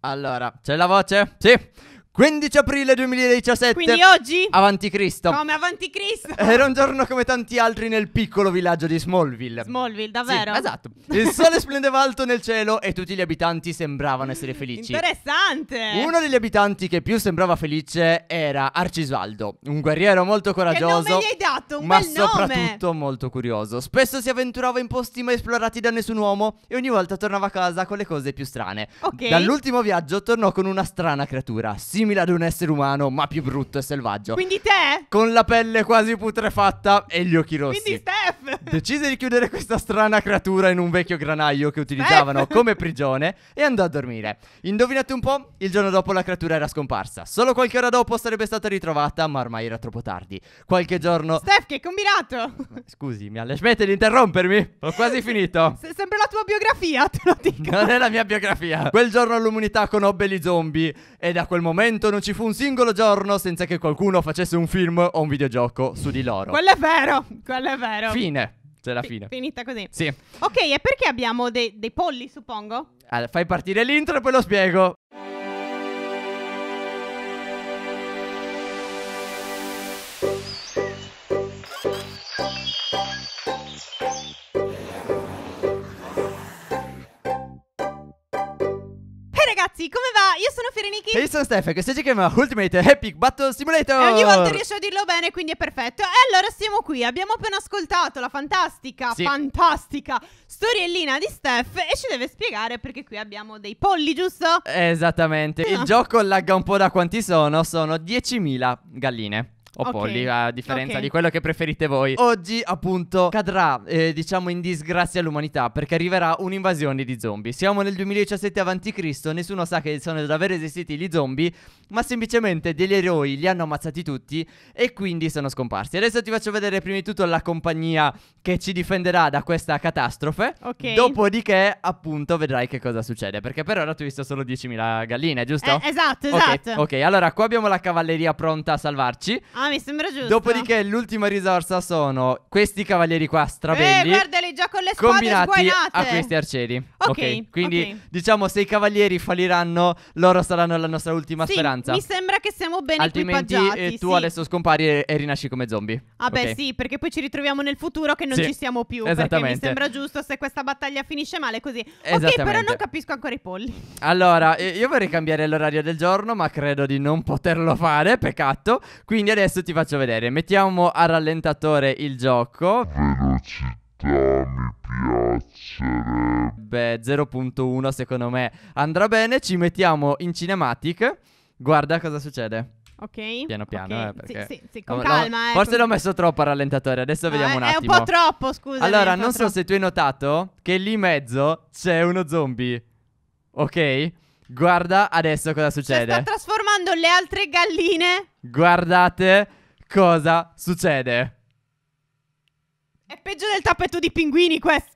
Allora, c'è la voce? Sì. 15 aprile 2017. Quindi oggi? Avanti Cristo. Come avanti Cristo? Era un giorno come tanti altri nel piccolo villaggio di Smallville. Smallville, davvero? Sì, esatto. Il sole splendeva alto nel cielo e tutti gli abitanti sembravano essere felici. Interessante. Uno degli abitanti che più sembrava felice era Arcisvaldo, un guerriero molto coraggioso. Che nome gli hai dato? Un ma soprattutto nome. molto curioso. Spesso si avventurava in posti mai esplorati da nessun uomo e ogni volta tornava a casa con le cose più strane. Ok. Dall'ultimo viaggio tornò con una strana creatura. Si simile ad un essere umano, ma più brutto e selvaggio. Quindi te? Con la pelle quasi putrefatta e gli occhi rossi. Quindi Steph! Decise di chiudere questa strana creatura in un vecchio granaio che utilizzavano Steph. come prigione e andò a dormire. Indovinate un po', il giorno dopo la creatura era scomparsa. Solo qualche ora dopo sarebbe stata ritrovata, ma ormai era troppo tardi. Qualche giorno... Steph, che hai combinato! Scusi, mi alle... smette di interrompermi? Ho quasi finito. Se sembra la tua biografia, te lo dico. Non è la mia biografia. Quel giorno l'umanità conobbe gli zombie e da quel momento 1900 non ci fu un singolo giorno senza che qualcuno facesse un film o un videogioco su di loro. Quello è vero, quello è vero. Fine. C'è la fine. finita così. Sì. Ok, e perché abbiamo de- dei polli, suppongo? Allora, fai partire l'intro e poi lo spiego. ragazzi, come va? Io sono Fereniki E io sono Steph, questo si chiama Ultimate Epic Battle Simulator E ogni volta riesco a dirlo bene, quindi è perfetto E allora siamo qui, abbiamo appena ascoltato la fantastica, sì. fantastica storiellina di Steph E ci deve spiegare perché qui abbiamo dei polli, giusto? Esattamente, no. il ah. gioco lagga un po' da quanti sono, sono 10.000 galline o okay. a differenza okay. di quello che preferite voi. Oggi, appunto, cadrà, eh, diciamo, in disgrazia l'umanità perché arriverà un'invasione di zombie. Siamo nel 2017 a.C., nessuno sa che sono davvero esistiti gli zombie, ma semplicemente degli eroi li hanno ammazzati tutti e quindi sono scomparsi. Adesso ti faccio vedere prima di tutto la compagnia che ci difenderà da questa catastrofe. Ok. Dopodiché, appunto, vedrai che cosa succede. Perché per ora tu hai visto solo 10.000 galline, giusto? Eh, esatto, esatto. Okay. ok, allora qua abbiamo la cavalleria pronta a salvarci. Ah, Ah, mi sembra giusto. Dopodiché, l'ultima risorsa sono questi cavalieri qua, strabelli. Eh, guardali già con le spade combinati sguainate. a questi arcieri. Ok. okay. Quindi, okay. diciamo, se i cavalieri falliranno, loro saranno la nostra ultima sì, speranza. Mi sembra che siamo ben Altrimenti, Altrimenti, eh, tu sì. adesso scompari e, e, rinasci come zombie. Ah, beh, okay. sì, perché poi ci ritroviamo nel futuro che non sì. ci siamo più. Esattamente. mi sembra giusto se questa battaglia finisce male così. Ok, però non capisco ancora i polli. Allora, eh, io vorrei cambiare l'orario del giorno, ma credo di non poterlo fare. Peccato. Quindi adesso Adesso ti faccio vedere. Mettiamo a rallentatore il gioco. Velocità mi piacerebbe. Beh, 0.1 secondo me andrà bene. Ci mettiamo in cinematic. Guarda cosa succede. Ok. Piano piano, okay. eh, perché... Sì, sì, sì con calma. No, eh, forse l'ho messo troppo a rallentatore, adesso ah, vediamo un attimo. È un po' troppo, scusa. Allora, non so troppo. se tu hai notato che lì in mezzo c'è uno zombie. Ok? Guarda adesso cosa succede. Cioè, sta trasformando le altre galline. Guardate cosa succede. È peggio del tappeto di pinguini questo.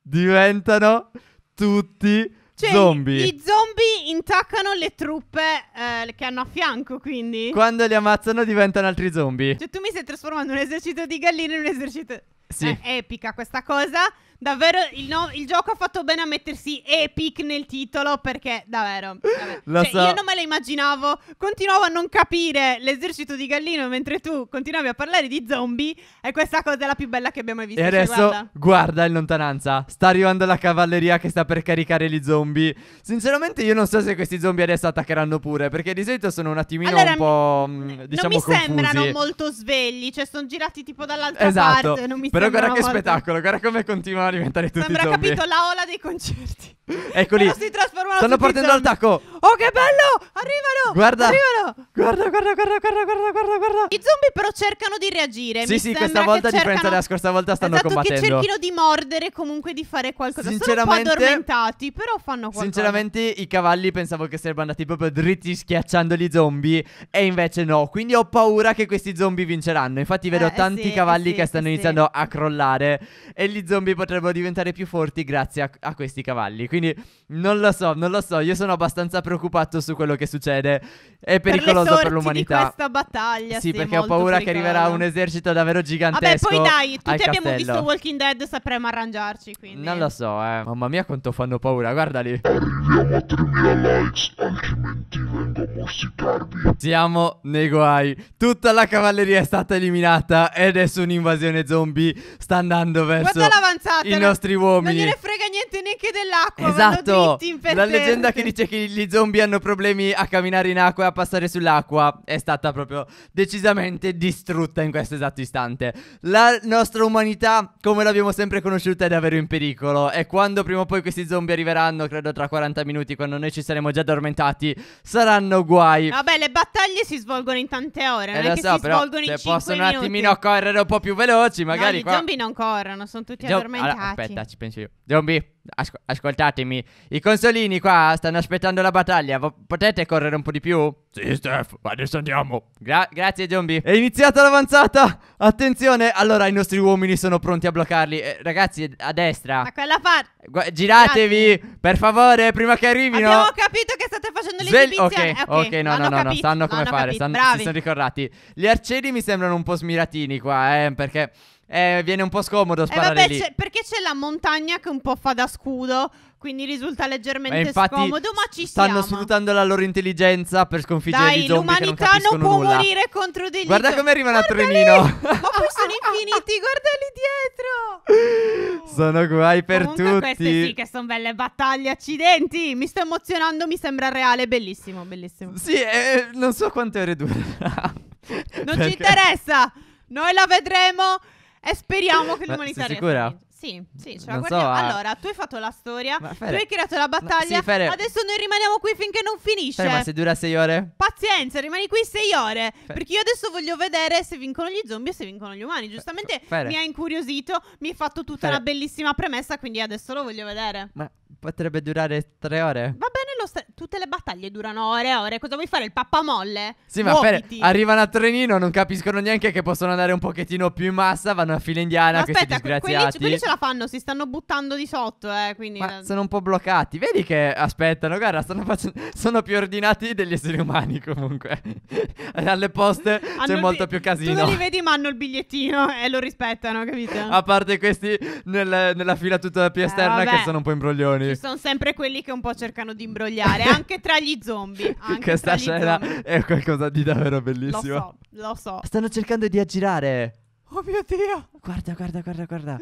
Diventano tutti cioè, zombie. I zombie intaccano le truppe eh, che hanno a fianco, quindi. Quando li ammazzano diventano altri zombie. Cioè, tu mi stai trasformando un esercito di galline in un esercito. Sì. È epica questa cosa. Davvero il, no- il, gioco ha fatto bene a mettersi epic nel titolo perché davvero. Cioè, so. Io non me la immaginavo. Continuavo a non capire l'esercito di Gallino mentre tu continuavi a parlare di zombie. E questa cosa è la più bella che abbiamo mai visto. E cioè, adesso cioè, guarda. guarda. in lontananza. Sta arrivando la cavalleria che sta per caricare gli zombie. Sinceramente io non so se questi zombie adesso attaccheranno pure perché di solito sono un attimino allora, un po'... Mm, mi... Diciamo non mi confusi. sembrano molto svegli. Cioè sono girati tipo dall'altra esatto. parte. Non mi Però guarda che molto. spettacolo. Guarda come continua a diventare tutti Sembra zombie. capito la ola dei concerti. Eccoli. Però si Stanno partendo dal tacco. Oh, che bello! Arrivano! Guarda. Arrivano! Guarda, guarda, guarda, guarda, guarda, guarda, guarda. I zombie però cercano di reagire. Sì, Mi sì, questa volta cercano... differenza dalla scorsa volta stanno esatto combattendo. Esatto, che cerchino di mordere comunque di fare qualcosa. Sinceramente, Sono un po' addormentati, però fanno qualcosa. Sinceramente i cavalli pensavo che sarebbero andati proprio dritti schiacciando gli zombie e invece no. Quindi ho paura che questi zombie vinceranno. Infatti vedo eh, tanti sì, cavalli sì, che stanno sì. iniziando a crollare e gli zombie potrebbero potremmo diventare più forti grazie a, a, questi cavalli. Quindi non lo so, non lo so. Io sono abbastanza preoccupato su quello che succede. È pericoloso per, per l'umanità. Di questa battaglia. Sì, perché ho paura pericolo. che arriverà un esercito davvero gigantesco. Vabbè, poi dai, tutti abbiamo castello. visto Walking Dead, sapremo arrangiarci. Quindi. Non lo so, eh. Mamma mia, quanto fanno paura. Guarda lì. Arriviamo a 3000 likes, altrimenti vengo a morsicarvi. Siamo nei guai. Tutta la cavalleria è stata eliminata. Ed è su un'invasione zombie sta andando verso. Guarda l'avanzata i nostri uomini. Non gliene frega niente neanche dell'acqua. Esatto. La leggenda che dice che gli zombie hanno problemi a camminare in acqua e a passare sull'acqua è stata proprio decisamente distrutta in questo esatto istante. La nostra umanità, come l'abbiamo sempre conosciuta, è davvero in pericolo. E quando prima o poi questi zombie arriveranno, credo tra 40 minuti, quando noi ci saremo già addormentati, saranno guai. Vabbè, le battaglie si svolgono in tante ore. Non Eh, non lo so, però se possono minuti. un attimino correre un po' più veloci, magari. No, gli qua... zombie non corrono, sono tutti Gio- addormentati aspetta, ci penso io. Zombie, asco- ascoltatemi. I consolini qua stanno aspettando la battaglia. Vo- potete correre un po' di più? Sì, Steph, adesso andiamo. Gra- grazie, zombie. È iniziata l'avanzata. Attenzione, allora i nostri uomini sono pronti a bloccarli. Eh, ragazzi, a destra. A quella parte. Gu- giratevi, Grazie. per favore, prima che arrivino. Abbiamo capito che state facendo l'esibizione. Svel- ok, eh, ok, no, no, no, no, sanno come fare. Sanno- si sono ricordati. Gli arcieri mi sembrano un po' smiratini qua, eh, perché... Eh, viene un po' scomodo eh, sparare eh vabbè, c'è, perché c'è la montagna che un po' fa da scudo, quindi risulta leggermente infatti scomodo, ma ci stanno sfruttando la loro intelligenza per sconfiggere Dai, gli zombie l'umanità che non, non può nulla. morire contro degli Guarda to- come arriva a attorinino. ma poi sono infiniti, guarda lì dietro. Sono guai per Comunque tutti. queste sì che sono belle battaglie, accidenti. Mi sto emozionando, mi sembra reale, bellissimo, bellissimo. Sì, eh, non so quante ore durerà. non perché... ci interessa. Noi la vedremo e speriamo che l'umanità sia Sì, sì, ce la So, ah. Allora, tu hai fatto la storia, Fere, tu hai creato la battaglia. Ma, sì, Fere, adesso noi rimaniamo qui finché non finisce. Fere, ma se dura sei ore? Pazienza, rimani qui sei ore. Fere. Perché io adesso voglio vedere se vincono gli zombie o se vincono gli umani. Giustamente mi ha incuriosito, mi hai fatto tutta una bellissima premessa, quindi adesso lo voglio vedere. Ma potrebbe durare tre ore? Va bene sta- tutte le battaglie durano ore e ore. Cosa vuoi fare? Il pappamolle? Sì, ma per, arrivano a trenino, non capiscono neanche che possono andare un pochettino più in massa. Vanno a fila indiana. Ma questi aspetta, que- quelli, disgraziati. quelli ce la fanno, si stanno buttando di sotto, eh. Quindi. Ma sono un po' bloccati. Vedi che aspettano, guarda, stanno facendo- sono più ordinati degli esseri umani comunque. Alle poste c'è Hanno molto bi- più Tu casino. non li vedi, ma hanno il bigliettino e lo rispettano, capito? A parte questi nel- nella fila tutta eh, più esterna vabbè. che sono un po' imbroglioni. Ci sono sempre quelli che un po' cercano di ingoiare anche tra gli zombie. Anche Questa gli scena zombie. è qualcosa di davvero bellissimo. Lo so, lo so. Stanno cercando di aggirare. Oh mio Dio. Guarda, guarda, guarda, guarda.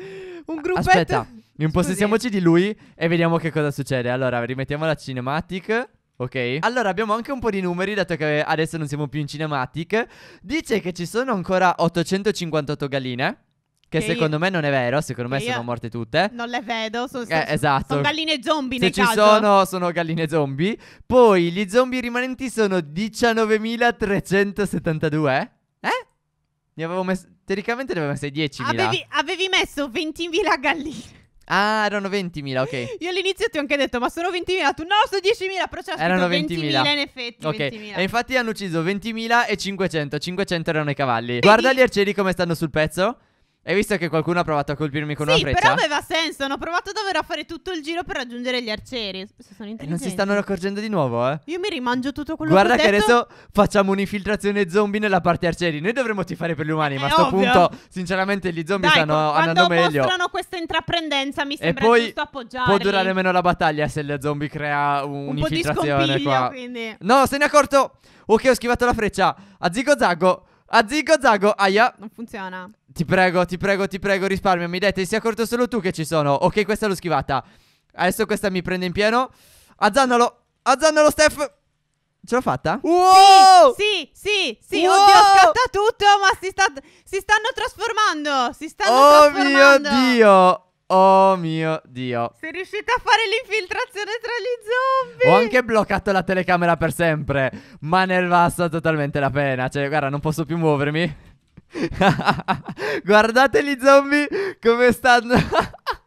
Un gruppetto. Aspetta, impossessiamoci di lui e vediamo che cosa succede. Allora, rimettiamo la cinematic. Ok. Allora abbiamo anche un po' di numeri, dato che adesso non siamo più in cinematic. Dice che ci sono ancora 858 galline. Che, che secondo io... me non è vero, secondo me sono morte tutte. Non le vedo, sono, eh, esatto. sono galline zombie. Se ci caso. sono, sono galline zombie. Poi gli zombie rimanenti sono 19.372. Eh? Ne avevo messo. Teoricamente ne avevo messo 10.000. Avevi, avevi messo 20.000 galline. Ah, erano 20.000, ok. Io all'inizio ti ho anche detto, ma sono 20.000. Tu no, sono 10.000, però c'era erano 20.000 20.000 in effetti. Ok, 20 e infatti hanno ucciso 20.000 e 500. 500 erano i cavalli. Guarda gli arcieri come stanno sul pezzo. Hai visto che qualcuno ha provato a colpirmi con sì, una freccia? Sì, però aveva senso. Hanno provato davvero a fare tutto il giro per raggiungere gli arcieri. E eh, non si stanno accorgendo di nuovo, eh? Io mi rimangio tutto quello Guarda che ho detto. Guarda che adesso facciamo un'infiltrazione zombie nella parte arcieri. Noi dovremmo tifare per gli umani, È eh, ma a sto punto, sinceramente, gli zombie Dai, stanno andando meglio. Quando mostrano questa intraprendenza mi sembra e poi giusto appoggiare. può durare meno la battaglia se il zombie crea un, un'infiltrazione un qua. Quindi. No, se ne è accorto! Ok, ho schivato la freccia. A zigo zago. A zigo zago. Aia. Non funziona. Ti prego, ti prego, ti prego, risparmiami. Dai, ti sei accorto solo tu che ci sono. Ok, questa l'ho schivata. Adesso questa mi prende in pieno. Azzannalo, azzannalo, Steph. Ce l'ho fatta? Wow! Sì, sì, sì, sì. Wow! Oddio, scatta tutto, ma si, sta, si stanno trasformando. Si stanno oh trasformando. Oh mio Dio. Oh mio Dio. Sei riuscita a fare l'infiltrazione tra gli zombie. Ho anche bloccato la telecamera per sempre. Ma ne è totalmente la pena. Cioè, guarda, non posso più muovermi. Guardate gli zombie come stanno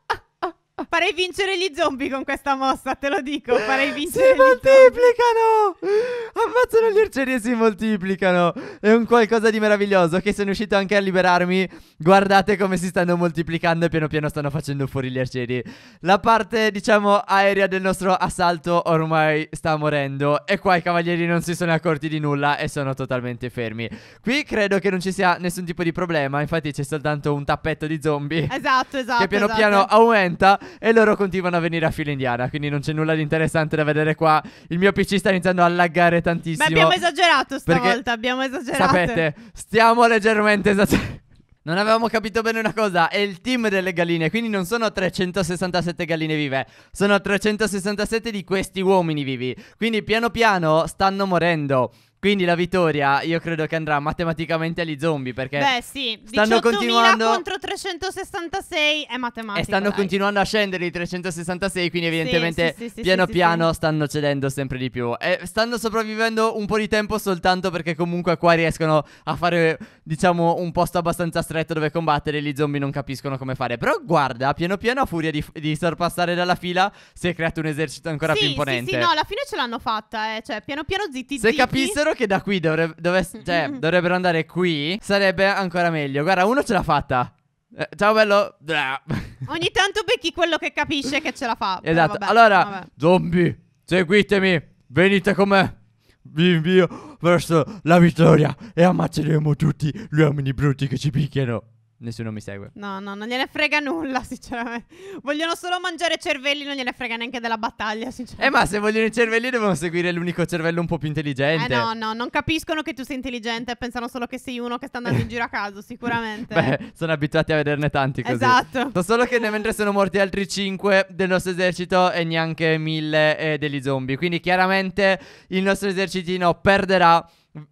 farei vincere gli zombie con questa mossa, te lo dico. Farei vincere. Si moltiplicano! Ammazzano gli uccelli e si moltiplicano. È un qualcosa di meraviglioso. Che sono riuscito anche a liberarmi. Guardate come si stanno moltiplicando e piano piano stanno facendo fuori gli arcieri. La parte, diciamo, aerea del nostro assalto ormai sta morendo. E qua i cavalieri non si sono accorti di nulla e sono totalmente fermi. Qui credo che non ci sia nessun tipo di problema. Infatti, c'è soltanto un tappetto di zombie. Esatto, esatto. Che piano esatto. piano aumenta e loro continuano a venire a fila indiana. Quindi non c'è nulla di interessante da vedere qua. Il mio PC sta iniziando a laggare tantissimo. Ma abbiamo esagerato stavolta. Abbiamo esagerato. Sapete, stiamo leggermente esagerando. Non avevamo capito bene una cosa, è il team delle galline, quindi non sono 367 galline vive, sono 367 di questi uomini vivi. Quindi piano piano stanno morendo. Quindi la vittoria io credo che andrà matematicamente agli zombie perché Beh, sì, stanno continuando contro 366 è matematica. E stanno dai. continuando a scendere i 366, quindi evidentemente sì, sì, piano piano stanno cedendo sempre di più e stanno sopravvivendo un po' di tempo soltanto perché comunque qua riescono a fare diciamo un posto abbastanza stretto dove combattere e gli zombie non capiscono come fare. Però guarda, piano piano a furia di, di sorpassare dalla fila si è creato un esercito ancora più imponente. Sì, sì, no, alla fine ce l'hanno fatta, eh. cioè piano piano zitti zitti. Se capissero fossero che da qui dovre- dovess- cioè, dovrebbero andare qui, sarebbe ancora meglio. Guarda, uno ce l'ha fatta. Eh, ciao bello. Ogni tanto becchi quello che capisce che ce la fa. esatto. vabbè, allora, vabbè. zombie, seguitemi. Venite con me. Vi invio verso la vittoria e ammazzeremo tutti gli uomini brutti che ci picchiano. Nessuno mi segue. No, no, non gliene frega nulla, sinceramente. Vogliono solo mangiare cervelli, non gliene frega neanche della battaglia, sinceramente. Eh, ma se vogliono i cervelli devono seguire l'unico cervello un po' più intelligente. Eh no, no, non capiscono che tu sei intelligente, pensano solo che sei uno che sta andando in giro a caso, sicuramente. Beh, sono abituati a vederne tanti così. Esatto. So solo che ne mentre sono morti altri 5 del nostro esercito e neanche 1000 eh, degli zombie. Quindi chiaramente il nostro esercitino perderà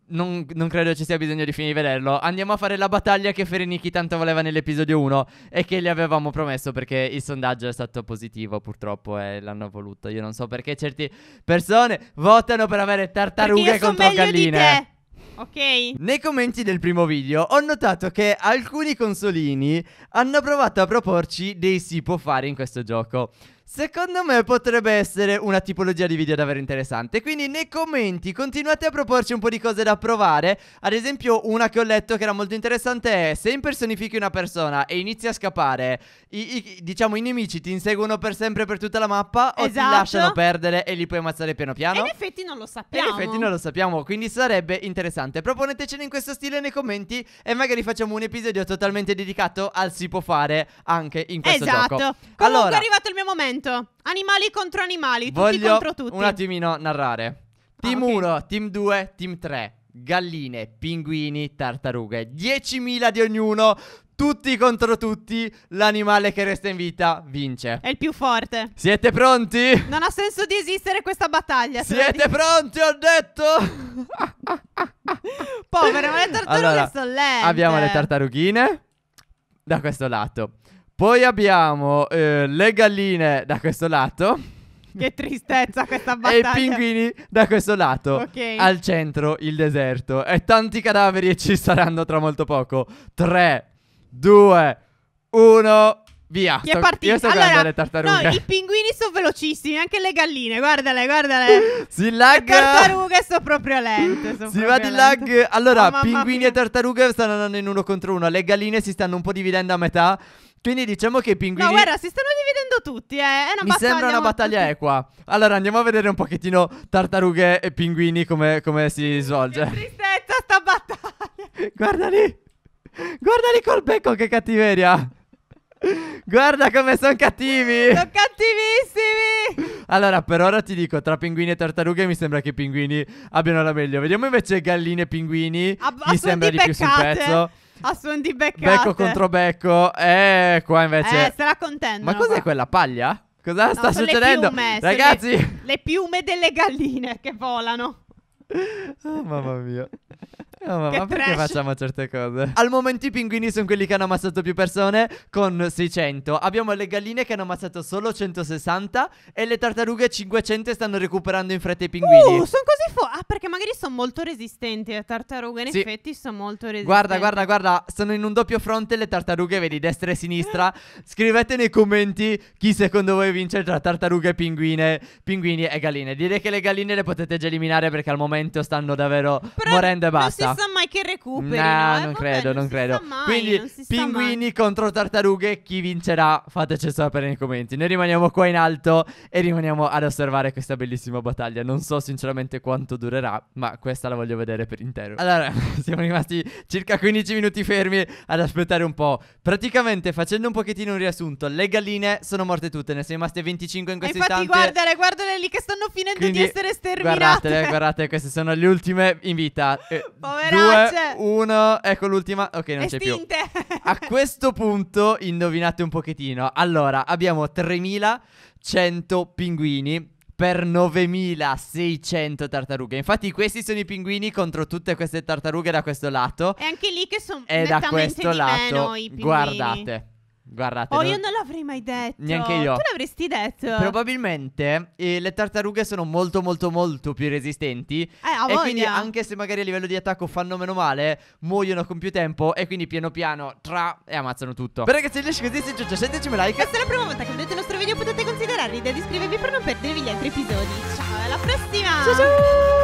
non, non, credo ci sia bisogno di finire vederlo. Andiamo a fare la battaglia che Ferenichi tanto voleva nell'episodio 1 e che gli avevamo promesso perché il sondaggio è stato positivo, purtroppo, e l'hanno voluto. Io non so perché certe persone votano per avere tartarughe contro galline. Ok. Nei commenti del primo video ho notato che alcuni consolini hanno provato a proporci dei si può fare in questo gioco. Secondo me potrebbe essere una tipologia di video davvero interessante Quindi nei commenti continuate a proporci un po' di cose da provare Ad esempio una che ho letto che era molto interessante è Se impersonifichi una persona e inizi a scappare i, i Diciamo i nemici ti inseguono per sempre per tutta la mappa esatto. O ti esatto. lasciano perdere e li puoi ammazzare piano piano E in effetti non lo sappiamo E in effetti non lo sappiamo Quindi sarebbe interessante Proponetecene in questo stile nei commenti E magari facciamo un episodio totalmente dedicato al si può fare anche in questo esatto. gioco Esatto Comunque allora, è arrivato il mio momento momento. Animali contro animali, tutti contro tutti. un attimino narrare. Team ah, okay. 1, team 2, team 3. Galline, pinguini, tartarughe. 10.000 di ognuno. Tutti contro tutti, l'animale che resta in vita vince. È il più forte. Siete pronti? Non ha senso di esistere questa battaglia. Siete pronti, ho detto. Povere, ma le tartarughe allora, sono lente. Abbiamo le tartarughine da questo lato. Poi abbiamo eh, le galline da questo lato. Che tristezza questa battaglia. e i pinguini da questo lato. Ok. Al centro il deserto. E tanti cadaveri e ci saranno tra molto poco. 3, 2, 1. Via. Chi è partito? Io sto allora, le tartarughe. No, i pinguini sono velocissimi, anche le galline. Guardale, guardale. si lagga. Le tartarughe sono proprio lente. Sono si proprio va di lente. lag. Allora, oh, pinguini mia. e tartarughe stanno andando in uno contro uno. Le galline si stanno un po' dividendo a metà. Quindi diciamo che i pinguini. No, guarda, si stanno dividendo tutti. Eh. È una Mi battaglia. sembra una battaglia equa. Allora andiamo a vedere un pochettino tartarughe e pinguini come, come si svolge. Che tristezza sta battaglia. Guarda lì. Guarda lì col becco che cattiveria. Guarda come sono cattivi. Sono cattivissimi. Allora, per ora ti dico, tra pinguini e tartarughe mi sembra che i pinguini abbiano la meglio. Vediamo invece galline e pinguini. A, a mi sembra di beccate. più sul pezzo. A suon di beccate. Becco contro becco. Eh, qua invece... Eh, sarà contento. Ma cos'è qua. quella paglia? Cosa no, sta succedendo? Le piume, Ragazzi, le, le piume delle galline che volano. Oh, mamma mia. Oh, ma, ma perché facciamo certe cose? Al momento i pinguini sono quelli che hanno ammazzato più persone con 600. Abbiamo le galline che hanno ammazzato solo 160 e le tartarughe 500 stanno recuperando in fretta i pinguini. Uh, sono così fuori. Ah, perché magari sono molto resistenti le tartarughe. In sì. effetti sono molto resistenti. Guarda, guarda, guarda. Sono in un doppio fronte le tartarughe, vedi, destra e sinistra. Scrivete nei commenti chi secondo voi vince tra tartarughe e pinguine, pinguini e galline. Direi che le galline le potete già eliminare perché al momento stanno davvero Però morendo e basta si sa mai che recuperi. Nah, no, eh, non eh, credo, non, non credo. Mai, Quindi, non pinguini contro tartarughe, chi vincerà? Fateci sapere nei commenti. Noi rimaniamo qua in alto e rimaniamo ad osservare questa bellissima battaglia. Non so sinceramente quanto durerà, ma questa la voglio vedere per intero. Allora, siamo rimasti circa 15 minuti fermi ad aspettare un po'. Praticamente, facendo un pochettino un riassunto, le galline sono morte tutte, ne sono rimaste 25 in questo istante. Infatti, guardale, guardale lì che stanno finendo Quindi, di essere sterminate. Guardate, guardate, queste sono le ultime in vita. Eh, Povera Poveracce. Due, uno, ecco l'ultima. Ok, non c'è più. A questo punto indovinate un pochettino. Allora, abbiamo 3100 pinguini per 9600 tartarughe. Infatti questi sono i pinguini contro tutte queste tartarughe da questo lato. E anche lì che sono nettamente da questo lato. Guardate. Guardate. Oh, io non l'avrei mai detto. Neanche io. Tu l'avresti detto. Probabilmente eh, le tartarughe sono molto, molto, molto più resistenti. Eh, e quindi, anche se magari a livello di attacco fanno meno male, muoiono con più tempo. E quindi, piano piano, tra e ammazzano tutto. Però, ragazzi, lasci così. Se giusto, scendetemi like. Questa è la prima volta che vedete il nostro video. Potete considerare di iscrivervi per non perdervi gli altri episodi. Ciao, alla prossima. Ciao, ciao.